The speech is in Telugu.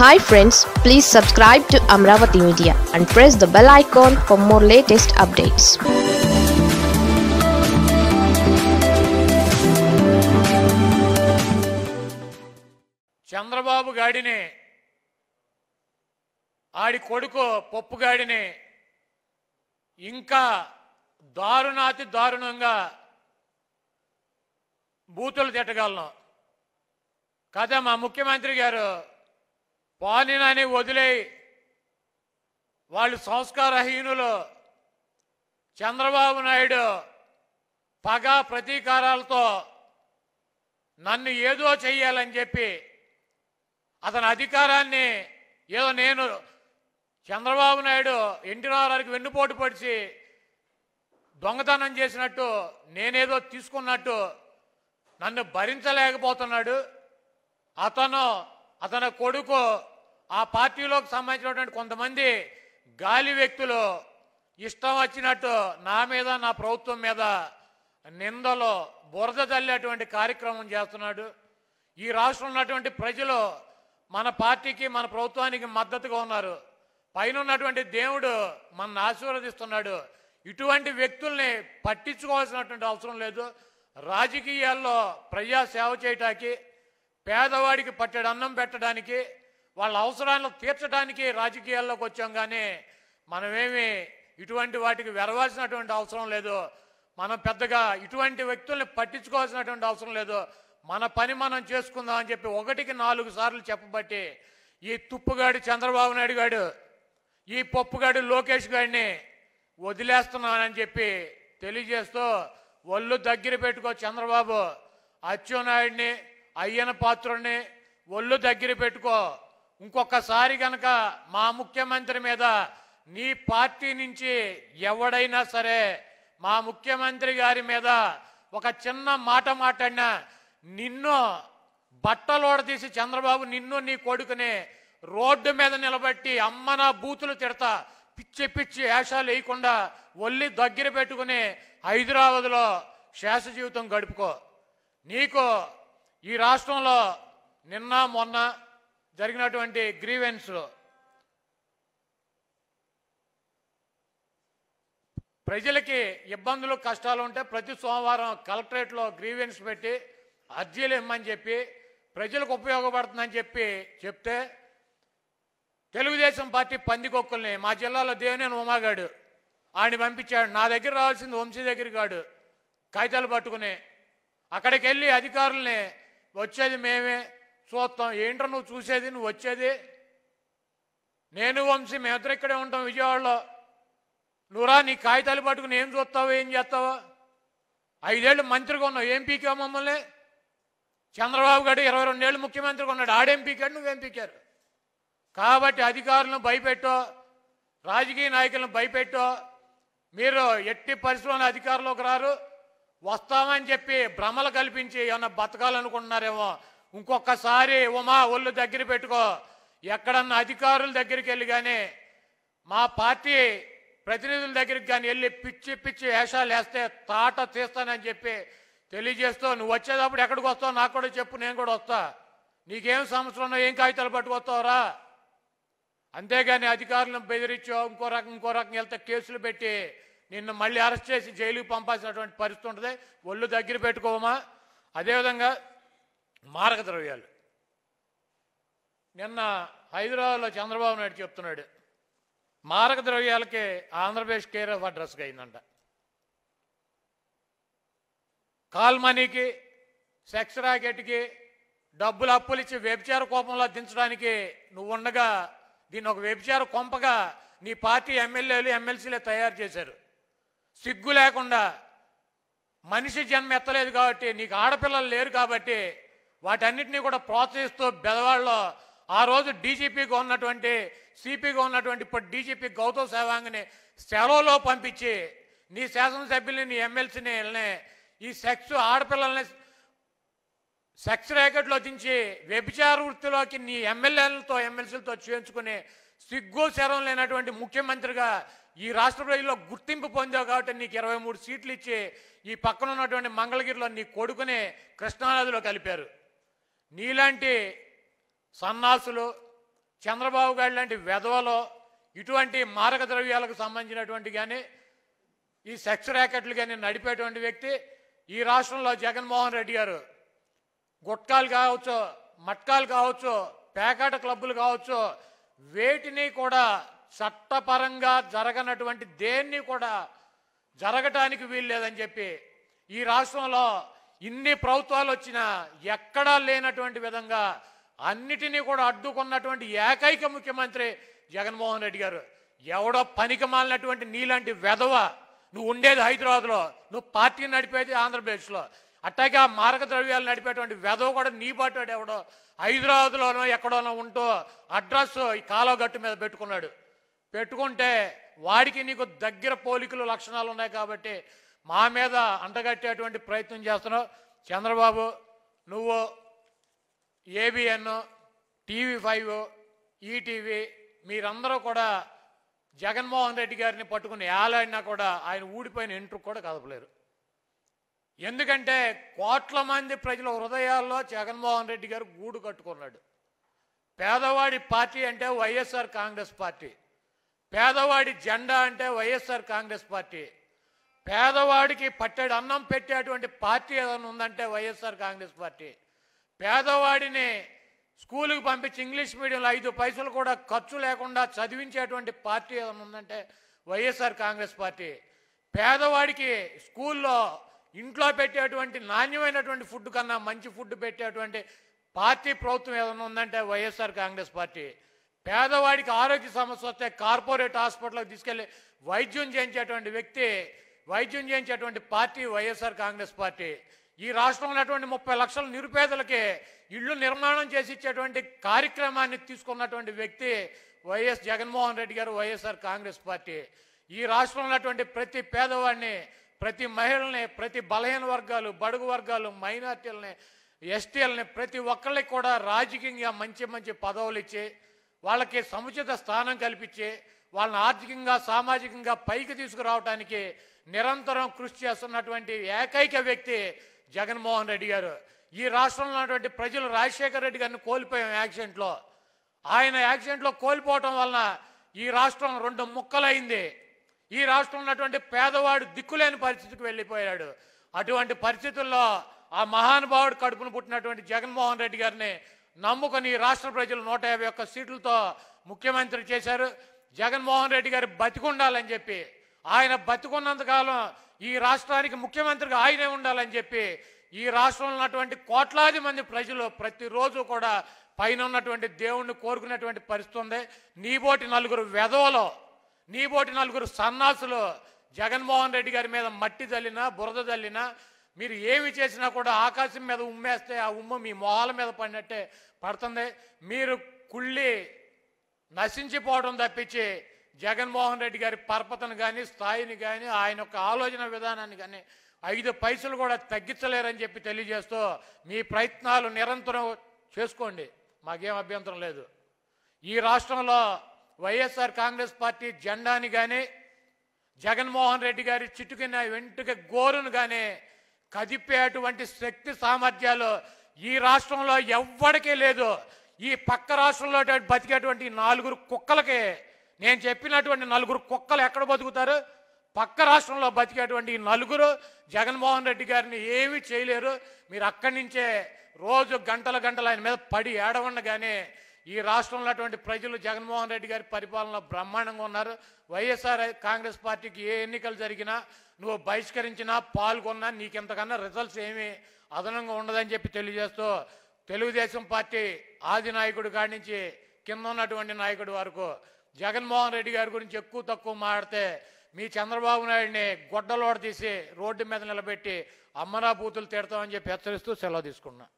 hi friends please subscribe to Amaravati media and press the bell icon for more latest updates Chandrababu గాడిని ఆడి కొడుకు పప్పు గాడిని ఇంకా దారుణాతి దారుణంగా బూతులు తిట్టగలను కదా మా ముఖ్యమంత్రి గారు పాలినని వదిలే వాళ్ళు సంస్కారహీనులు చంద్రబాబు నాయుడు పగ ప్రతీకారాలతో నన్ను ఏదో చెయ్యాలని చెప్పి అతని అధికారాన్ని ఏదో నేను చంద్రబాబు నాయుడు ఎన్టీ వెన్నుపోటు పడిచి దొంగతనం చేసినట్టు నేనేదో తీసుకున్నట్టు నన్ను భరించలేకపోతున్నాడు అతను అతని కొడుకు ఆ పార్టీలోకి సంబంధించినటువంటి కొంతమంది గాలి వ్యక్తులు ఇష్టం వచ్చినట్టు నా మీద నా ప్రభుత్వం మీద నిందలో బురద తల్లేటువంటి కార్యక్రమం చేస్తున్నాడు ఈ రాష్ట్రంలో ఉన్నటువంటి ప్రజలు మన పార్టీకి మన ప్రభుత్వానికి మద్దతుగా ఉన్నారు పైన ఉన్నటువంటి దేవుడు మన ఆశీర్వదిస్తున్నాడు ఇటువంటి వ్యక్తుల్ని పట్టించుకోవాల్సినటువంటి అవసరం లేదు రాజకీయాల్లో ప్రజా సేవ చేయటానికి పేదవాడికి పట్టెడు అన్నం పెట్టడానికి వాళ్ళ అవసరాలను తీర్చడానికి రాజకీయాల్లోకి వచ్చాం కానీ మనమేమి ఇటువంటి వాటికి వెరవాల్సినటువంటి అవసరం లేదు మనం పెద్దగా ఇటువంటి వ్యక్తుల్ని పట్టించుకోవాల్సినటువంటి అవసరం లేదు మన పని మనం చేసుకుందాం అని చెప్పి ఒకటికి నాలుగు సార్లు చెప్పబట్టి ఈ తుప్పుగాడు చంద్రబాబు నాయుడు గాడు ఈ పప్పుగాడు లోకేష్ గాడిని వదిలేస్తున్నానని చెప్పి తెలియజేస్తూ ఒళ్ళు దగ్గర పెట్టుకో చంద్రబాబు అచ్చునాయుడిని అయ్యన పాత్రుడిని ఒళ్ళు దగ్గర పెట్టుకో ఇంకొకసారి కనుక మా ముఖ్యమంత్రి మీద నీ పార్టీ నుంచి ఎవడైనా సరే మా ముఖ్యమంత్రి గారి మీద ఒక చిన్న మాట మాట్లాడినా నిన్ను బట్టలోడ తీసి చంద్రబాబు నిన్ను నీ కొడుకుని రోడ్డు మీద నిలబెట్టి అమ్మ నా బూతులు తిడతా పిచ్చి పిచ్చి వేషాలు వేయకుండా ఒల్లి దగ్గర పెట్టుకుని హైదరాబాద్లో శేష జీవితం గడుపుకో నీకు ఈ రాష్ట్రంలో నిన్న మొన్న జరిగినటువంటి గ్రీవెన్స్లో ప్రజలకి ఇబ్బందులు కష్టాలు ఉంటే ప్రతి సోమవారం కలెక్టరేట్లో గ్రీవెన్స్ పెట్టి అర్జీలు ఇమ్మని చెప్పి ప్రజలకు ఉపయోగపడుతుందని చెప్పి చెప్తే తెలుగుదేశం పార్టీ పందికొక్కుల్ని మా జిల్లాలో దేవినేని ఉమాగాడు ఆయన పంపించాడు నా దగ్గర రావాల్సింది వంశీ దగ్గర కాడు కాగితాలు పట్టుకుని అక్కడికి వెళ్ళి అధికారుల్ని వచ్చేది మేమే చూస్తాం ఏంటో నువ్వు చూసేది నువ్వు వచ్చేది నేను వంశీ మేతరు ఇక్కడే ఉంటాం విజయవాడలో నువ్వురా నీ కాగితాలు పట్టుకుని ఏం చూస్తావు ఏం చేస్తావు ఐదేళ్ళు మంత్రిగా ఉన్నావు ఏం పీకావు మమ్మల్ని చంద్రబాబు గారు ఇరవై రెండేళ్ళు ముఖ్యమంత్రిగా ఉన్నాడు ఆడేం పీకాడు నువ్వేం పీకారు కాబట్టి అధికారులను భయపెట్టో రాజకీయ నాయకులను భయపెట్టో మీరు ఎట్టి పరిస్థితుల్లో అధికారులకు రారు వస్తామని చెప్పి భ్రమలు కల్పించి ఏమన్నా బతకాలనుకుంటున్నారేమో ఇంకొకసారి ఉమా ఒళ్ళు దగ్గర పెట్టుకో ఎక్కడన్నా అధికారుల దగ్గరికి వెళ్ళి కానీ మా పార్టీ ప్రతినిధుల దగ్గరికి కానీ వెళ్ళి పిచ్చి పిచ్చి వేషాలు వేస్తే తాట తీస్తానని చెప్పి తెలియజేస్తూ నువ్వు వచ్చేటప్పుడు ఎక్కడికి వస్తావు నాకు కూడా చెప్పు నేను కూడా వస్తా నీకేం ఉన్నా ఏం కాగితాలు పట్టుకొస్తావురా అంతేగాని అధికారులను బెదిరించో ఇంకో రకం ఇంకో రకం వెళ్తే కేసులు పెట్టి నిన్ను మళ్ళీ అరెస్ట్ చేసి జైలుకి పంపాల్సినటువంటి పరిస్థితి ఉంటుంది ఒళ్ళు దగ్గర పెట్టుకోమా అదేవిధంగా మారకద్రవ్యాలు నిన్న హైదరాబాద్లో చంద్రబాబు నాయుడు చెప్తున్నాడు మారక ద్రవ్యాలకే ఆంధ్రప్రదేశ్ కేర్ ఆఫ్ అడ్రస్గా అయిందంట కాల్ మనీకి సెక్స్ రాకెట్కి డబ్బులు అప్పులు ఇచ్చి వ్యభిచార కోపంలో దించడానికి నువ్వు ఉండగా దీన్ని ఒక వ్యభిచార కొంపగా నీ పార్టీ ఎమ్మెల్యేలు ఎమ్మెల్సీలే తయారు చేశారు సిగ్గు లేకుండా మనిషి జన్మ ఎత్తలేదు కాబట్టి నీకు ఆడపిల్లలు లేరు కాబట్టి వాటన్నిటినీ కూడా ప్రోత్సహిస్తూ బెదవాళ్ళలో ఆ రోజు డీజీపీగా ఉన్నటువంటి సిపిగా ఉన్నటువంటి ఇప్పుడు డీజీపీ గౌతమ్ సేవాంగ్ని సెలవులో పంపించి నీ శాసనసభ్యుల్ని నీ ఎమ్మెల్సీని ఈ సెక్స్ ఆడపిల్లల్ని సెక్స్ ర్యాకెట్లో దించి వ్యభిచార వృత్తిలోకి నీ ఎమ్మెల్యేలతో ఎమ్మెల్సీలతో చేయించుకుని సిగ్గు శరం లేనటువంటి ముఖ్యమంత్రిగా ఈ రాష్ట్ర ప్రజల్లో గుర్తింపు పొందావు కాబట్టి నీకు ఇరవై మూడు సీట్లు ఇచ్చి ఈ పక్కన ఉన్నటువంటి మంగళగిరిలో నీ కొడుకుని కృష్ణానదిలో కలిపారు నీలాంటి సన్నాసులు చంద్రబాబు గారి లాంటి వెధవలో ఇటువంటి మారక ద్రవ్యాలకు సంబంధించినటువంటి కానీ ఈ సెక్స్ ర్యాకెట్లు కానీ నడిపేటువంటి వ్యక్తి ఈ రాష్ట్రంలో జగన్మోహన్ రెడ్డి గారు గుట్కాలు కావచ్చు మట్కాలు కావచ్చు పేకాట క్లబ్బులు కావచ్చు వేటిని కూడా చట్టపరంగా జరగనటువంటి దేన్ని కూడా జరగటానికి వీల్లేదని చెప్పి ఈ రాష్ట్రంలో ఇన్ని ప్రభుత్వాలు వచ్చినా ఎక్కడా లేనటువంటి విధంగా అన్నిటినీ కూడా అడ్డుకున్నటువంటి ఏకైక ముఖ్యమంత్రి జగన్మోహన్ రెడ్డి గారు ఎవడో పనికి మాలినటువంటి నీలాంటి వెధవ నువ్వు ఉండేది హైదరాబాద్లో నువ్వు పార్టీని నడిపేది ఆంధ్రప్రదేశ్లో అట్టాగే ఆ మార్గద్రవ్యాలు నడిపేటువంటి వెధవ కూడా నీ బాటాడు ఎవడో హైదరాబాద్లోనో ఎక్కడోనో ఉంటూ అడ్రస్ ఈ కాలవగట్టు మీద పెట్టుకున్నాడు పెట్టుకుంటే వాడికి నీకు దగ్గర పోలికలు లక్షణాలు ఉన్నాయి కాబట్టి మా మీద అంటగట్టేటువంటి ప్రయత్నం చేస్తున్నావు చంద్రబాబు నువ్వు ఏబిఎన్ టీవీ ఫైవ్ ఈటీవీ మీరందరూ కూడా జగన్మోహన్ రెడ్డి గారిని పట్టుకుని ఏలైనా కూడా ఆయన ఊడిపోయిన ఇంటర్ కూడా కదపలేరు ఎందుకంటే కోట్ల మంది ప్రజల హృదయాల్లో జగన్మోహన్ రెడ్డి గారు గూడు కట్టుకున్నాడు పేదవాడి పార్టీ అంటే వైఎస్ఆర్ కాంగ్రెస్ పార్టీ పేదవాడి జెండా అంటే వైఎస్ఆర్ కాంగ్రెస్ పార్టీ పేదవాడికి పట్టెడు అన్నం పెట్టేటువంటి పార్టీ ఏదైనా ఉందంటే వైఎస్ఆర్ కాంగ్రెస్ పార్టీ పేదవాడిని స్కూల్కి పంపించి ఇంగ్లీష్ మీడియంలో ఐదు పైసలు కూడా ఖర్చు లేకుండా చదివించేటువంటి పార్టీ ఏదైనా ఉందంటే వైఎస్ఆర్ కాంగ్రెస్ పార్టీ పేదవాడికి స్కూల్లో ఇంట్లో పెట్టేటువంటి నాణ్యమైనటువంటి ఫుడ్ కన్నా మంచి ఫుడ్ పెట్టేటువంటి పార్టీ ప్రభుత్వం ఏదైనా ఉందంటే వైఎస్ఆర్ కాంగ్రెస్ పార్టీ పేదవాడికి ఆరోగ్య సమస్య వస్తే కార్పొరేట్ హాస్పిటల్కి తీసుకెళ్లి వైద్యం చేయించేటువంటి వ్యక్తి వైద్యం చేయించేటువంటి పార్టీ వైఎస్ఆర్ కాంగ్రెస్ పార్టీ ఈ రాష్ట్రంలో ఉన్నటువంటి ముప్పై లక్షల నిరుపేదలకి ఇళ్ళు నిర్మాణం చేసి ఇచ్చేటువంటి కార్యక్రమాన్ని తీసుకున్నటువంటి వ్యక్తి వైఎస్ జగన్మోహన్ రెడ్డి గారు వైఎస్ఆర్ కాంగ్రెస్ పార్టీ ఈ రాష్ట్రంలో ఉన్నటువంటి ప్రతి పేదవాడిని ప్రతి మహిళల్ని ప్రతి బలహీన వర్గాలు బడుగు వర్గాలు మైనార్టీలని ఎస్టీలని ప్రతి ఒక్కళ్ళకి కూడా రాజకీయంగా మంచి మంచి పదవులు ఇచ్చి వాళ్ళకి సముచిత స్థానం కల్పించి వాళ్ళని ఆర్థికంగా సామాజికంగా పైకి తీసుకురావడానికి నిరంతరం కృషి చేస్తున్నటువంటి ఏకైక వ్యక్తి జగన్మోహన్ రెడ్డి గారు ఈ రాష్ట్రంలో ఉన్నటువంటి ప్రజలు రాజశేఖర రెడ్డి గారిని కోల్పోయాం యాక్సిడెంట్లో ఆయన యాక్సిడెంట్లో కోల్పోవటం వలన ఈ రాష్ట్రం రెండు ముక్కలైంది ఈ రాష్ట్రంలో ఉన్నటువంటి పేదవాడు దిక్కులేని పరిస్థితికి వెళ్ళిపోయాడు అటువంటి పరిస్థితుల్లో ఆ మహానుభావుడు కడుపును పుట్టినటువంటి జగన్మోహన్ రెడ్డి గారిని నమ్ముకొని రాష్ట్ర ప్రజలు నూట యాభై ఒక్క సీట్లతో ముఖ్యమంత్రి చేశారు జగన్మోహన్ రెడ్డి గారు బతికుండాలని చెప్పి ఆయన బతుకున్నంతకాలం ఈ రాష్ట్రానికి ముఖ్యమంత్రిగా ఆయనే ఉండాలని చెప్పి ఈ రాష్ట్రంలో ఉన్నటువంటి కోట్లాది మంది ప్రజలు ప్రతిరోజు కూడా పైన ఉన్నటువంటి దేవుణ్ణి కోరుకునేటువంటి పరిస్థితి ఉంది నీబోటి నలుగురు వెధవలో నీబోటి నలుగురు సన్నాసులు జగన్మోహన్ రెడ్డి గారి మీద మట్టి తల్లిన బురద చల్లినా మీరు ఏమి చేసినా కూడా ఆకాశం మీద ఉమ్మేస్తే ఆ ఉమ్మ మీ మొహాల మీద పడినట్టే పడుతుంది మీరు కుళ్ళి నశించిపోవడం తప్పించి జగన్మోహన్ రెడ్డి గారి పరపతను కానీ స్థాయిని కానీ ఆయన యొక్క ఆలోచన విధానాన్ని కానీ ఐదు పైసలు కూడా తగ్గించలేరని చెప్పి తెలియజేస్తూ మీ ప్రయత్నాలు నిరంతరం చేసుకోండి మాకేం అభ్యంతరం లేదు ఈ రాష్ట్రంలో వైఎస్ఆర్ కాంగ్రెస్ పార్టీ జెండాని కానీ జగన్మోహన్ రెడ్డి గారి చిటుకిన వెంటుక గోరును కానీ కదిపేటువంటి శక్తి సామర్థ్యాలు ఈ రాష్ట్రంలో ఎవ్వడికీ లేదు ఈ పక్క రాష్ట్రంలో బతికేటువంటి నాలుగురు కుక్కలకే నేను చెప్పినటువంటి నలుగురు కుక్కలు ఎక్కడ బతుకుతారు పక్క రాష్ట్రంలో బతికేటువంటి ఈ నలుగురు జగన్మోహన్ రెడ్డి గారిని ఏమీ చేయలేరు మీరు అక్కడి నుంచే రోజు గంటల గంటలు ఆయన మీద పడి ఏడవండగానే ఈ రాష్ట్రంలో ఉన్నటువంటి ప్రజలు జగన్మోహన్ రెడ్డి గారి పరిపాలనలో బ్రహ్మాండంగా ఉన్నారు వైఎస్ఆర్ కాంగ్రెస్ పార్టీకి ఏ ఎన్నికలు జరిగినా నువ్వు బహిష్కరించినా పాల్గొన్నా నీకెంతకన్నా రిజల్ట్స్ ఏమీ అదనంగా ఉండదని చెప్పి తెలియజేస్తూ తెలుగుదేశం పార్టీ ఆది నాయకుడు కాడి నుంచి కింద ఉన్నటువంటి నాయకుడు వరకు జగన్మోహన్ రెడ్డి గారి గురించి ఎక్కువ తక్కువ మాడితే మీ చంద్రబాబు నాయుడిని గొడ్డలోడ తీసి రోడ్డు మీద నిలబెట్టి అమ్మనా బూతులు తిడతామని చెప్పి హెచ్చరిస్తూ సెలవు తీసుకున్నా